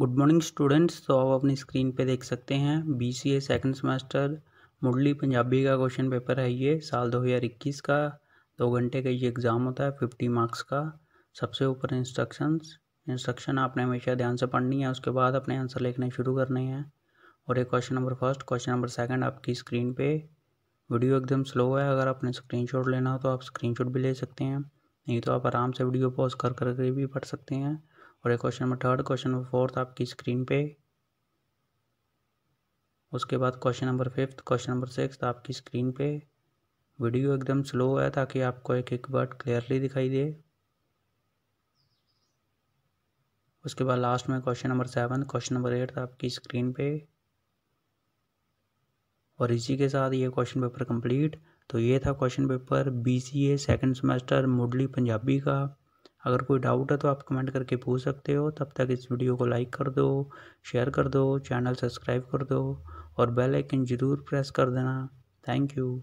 good morning students तो आप अपनी स्क्रीन पे देख सकते हैं B C A second semester मुरली पंजाबी का क्वेश्चन पेपर है ये साल 2021 का दो घंटे का ये एग्ज़ाम होता है फिफ्टी मार्क्स का सबसे ऊपर इंस्ट्रक्शंस इंस्ट्रक्शन आपने हमेशा ध्यान से पढ़नी है उसके बाद अपने आंसर लिखने शुरू करने हैं और एक question number first question number second आपकी स्क्रीन पर वीडियो एकदम स्लो है अगर आपने शॉट लेना हो तो आप शॉट भी ले सकते हैं नहीं तो आप आराम से वीडियो पॉज कर करके भी पढ़ सकते हैं और ये question number third question number fourth आपकी स्क्रीन पे उसके बाद question number fifth question number six आपकी स्क्रीन पे वीडियो एकदम स्लो है ताकि आपको एक एक वर्ड क्लियरली दिखाई दे उसके बाद लास्ट में question number seven question number eight आपकी स्क्रीन पे और इसी के साथ ये क्वेश्चन पेपर कंप्लीट तो ये था question paper B C A second semester मुडली पंजाबी का अगर कोई डाउट है तो आप कमेंट करके पूछ सकते हो तब तक इस वीडियो को लाइक कर दो शेयर कर दो चैनल सब्सक्राइब कर दो और बेल आइकन ज़रूर प्रेस कर देना थैंक यू